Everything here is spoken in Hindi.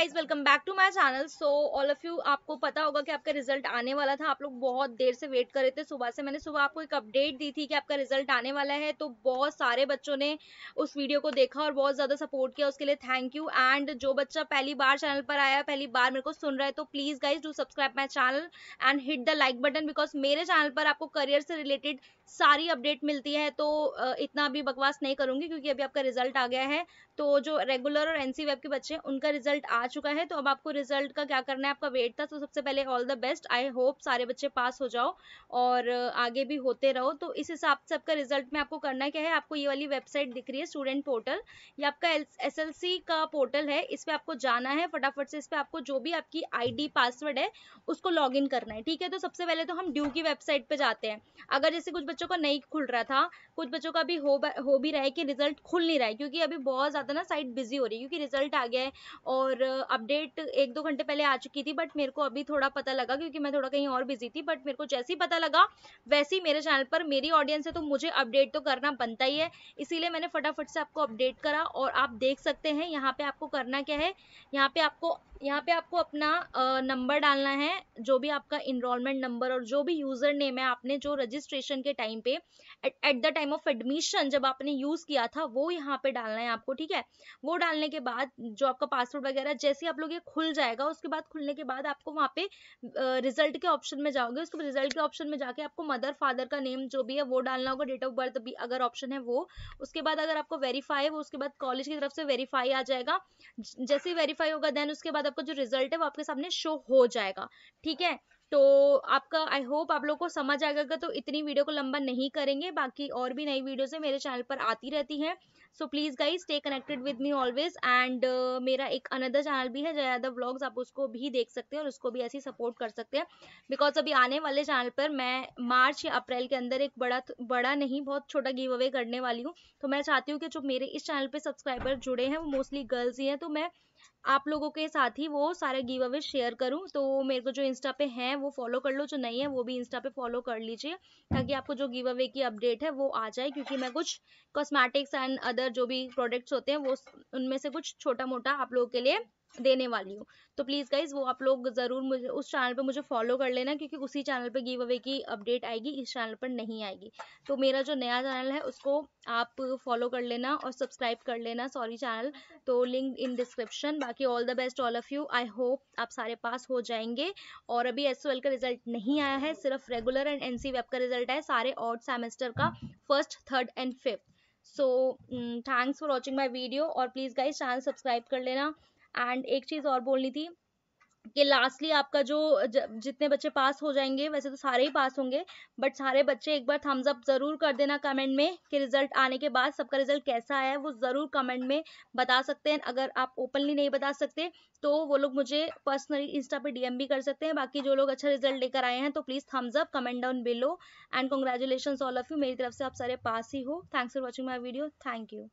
guys welcome back to my channel so all of you आपको पता होगा कि आपका रिजल्ट आने वाला था आप लोग बहुत देर से वेट कर रहे थे सुबह से मैंने सुबह आपको एक अपडेट दी थी कि आपका रिजल्ट आने वाला है तो बहुत सारे बच्चों ने उस वीडियो को देखा और बहुत ज़्यादा सपोर्ट किया उसके लिए थैंक यू एंड जो बच्चा पहली बार चैनल पर आया पहली बार मेरे को सुन रहा है तो please guys do subscribe my channel and hit the like button because मेरे चैनल पर आपको करियर से रिलेटेड सारी अपडेट मिलती है तो इतना भी बकवास नहीं करूंगी क्योंकि अभी आपका रिजल्ट आ गया है तो जो रेगुलर और एनसी वेब के बच्चे हैं उनका रिजल्ट आ चुका है तो अब आपको रिजल्ट का क्या करना है आपका वेट था तो सबसे पहले all the best I hope सारे बच्चे पास हो जाओ और आगे भी होते रहो तो इस हिसाब से आपका रिजल्ट में आपको करना क्या है आपको ये वाली वेबसाइट दिख रही है स्टूडेंट पोर्टल ये आपका एस का पोर्टल है इस पर आपको जाना है फटाफट से इस पर आपको जो भी आपकी आई पासवर्ड है उसको लॉग करना है ठीक है तो सबसे पहले तो हम ड्यू की वेबसाइट पर जाते हैं अगर जैसे कुछ बच्चों का नहीं खुल रहा था कुछ बच्चों का भी हो हो भी रहा है कि रिजल्ट खुल नहीं रहा है क्योंकि अभी बहुत ज़्यादा ना साइट बिजी हो रही है क्योंकि रिजल्ट आ गया है और अपडेट एक दो घंटे पहले आ चुकी थी बट मेरे को अभी थोड़ा पता लगा क्योंकि मैं थोड़ा कहीं और बिजी थी बट मेरे को जैसे ही पता लगा वैसे ही मेरे चैनल पर मेरी ऑडियंस है तो मुझे अपडेट तो करना बनता ही है इसीलिए मैंने फटाफट से आपको अपडेट करा और आप देख सकते हैं यहाँ पे आपको करना क्या है यहाँ पे आपको यहाँ पे आपको अपना नंबर डालना है जो भी आपका इनरोलमेंट नंबर और जो भी यूजर नेम है आपने जो रजिस्ट्रेशन के टाइम पे at the time of admission जब आपने यूज किया था वो यहाँ पे डालना है आपको ठीक है वो डालने के बाद जो आपका पासवर्ड वगैरह जैसे आप लोग ये खुल जाएगा उसके बाद खुलने के बाद आपको वहाँ पे रिजल्ट के ऑप्शन में जाओगे उसके रिजल्ट के ऑप्शन में जाके आपको मदर फादर का नेम जो भी है वो डालना होगा डेट ऑफ बर्थ भी अगर ऑप्शन है वो उसके बाद अगर आपको वेरीफाई वो उसके बाद कॉलेज की तरफ से वेरीफाई आ जाएगा जैसे वेरीफाई होगा देन उसके बाद आपका मतलब जो रिजल्ट है वो आपके सामने शो हो जाएगा ठीक है तो आपका आई होप आप लोग को समझ आएगा तो इतनी वीडियो को लंबा नहीं करेंगे बाकी और भी नई वीडियोस है मेरे चैनल पर आती रहती हैं so please guys stay connected with me always and मेरा एक अनदर चैनल भी है जया यादव ब्लॉग्स आप उसको भी देख सकते हैं और उसको भी ऐसी सपोर्ट कर सकते हैं बिकॉज अभी आने वाले चैनल पर मैं मार्च या अप्रैल के अंदर एक बड़ा बड़ा नहीं बहुत छोटा गिव अवे करने वाली हूँ तो मैं चाहती हूँ कि जो मेरे इस चैनल पर सब्सक्राइबर जुड़े हैं वो मोस्टली गर्ल्स ही हैं तो मैं आप लोगों के साथ ही वो सारे गिव अवे शेयर करूं तो मेरे को जो इंस्टा पे है वो फॉलो कर लो जो नहीं है वो भी इंस्टा पे फॉलो कर लीजिए ताकि आपको जो गिव अवे की अपडेट है वो आ जाए क्योंकि मैं कुछ कॉस्मेटिक्स एंड अदर जो भी प्रोडक्ट्स होते हैं वो उनमें से कुछ छोटा मोटा आप लोगों के लिए देने वाली हूँ तो प्लीज़ गाइज वो आप लोग ज़रूर मुझे उस चैनल पर मुझे फॉलो कर लेना क्योंकि उसी चैनल पे गिव अवे की अपडेट आएगी इस चैनल पर नहीं आएगी तो मेरा जो नया चैनल है उसको आप फॉलो कर लेना और सब्सक्राइब कर लेना सॉरी चैनल तो लिंक इन डिस्क्रिप्शन बाकी all the best all of you I hope आप सारे पास हो जाएंगे और अभी एस का रिजल्ट नहीं आया है सिर्फ रेगुलर एंड एन वेब का रिजल्ट है सारे और सेमेस्टर का first third and fifth so thanks for watching my video और प्लीज़ गाइज चैनल सब्सक्राइब कर लेना एंड एक चीज़ और बोलनी थी कि लास्टली आपका जो जितने बच्चे पास हो जाएंगे वैसे तो सारे ही पास होंगे बट सारे बच्चे एक बार थम्स अप ज़रूर कर देना कमेंट में कि रिजल्ट आने के बाद सबका रिजल्ट कैसा आया है वो ज़रूर कमेंट में बता सकते हैं अगर आप ओपनली नहीं बता सकते तो वो लोग मुझे पर्सनली इंस्टा पे डीएम भी कर सकते हैं बाकी जो लोग अच्छा रिजल्ट लेकर आए हैं तो please thumbs up comment down below and congratulation all of you मेरी तरफ से आप सारे पास ही हो thanks for watching my video thank you